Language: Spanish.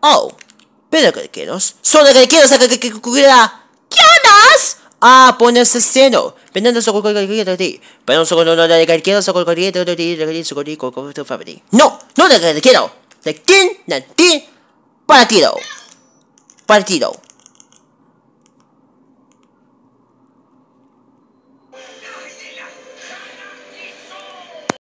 Oh, pero que quieres. Solo que que que que Ah, pones el Pero no quiero No, no le quiero. De de ti. Partido. Partido.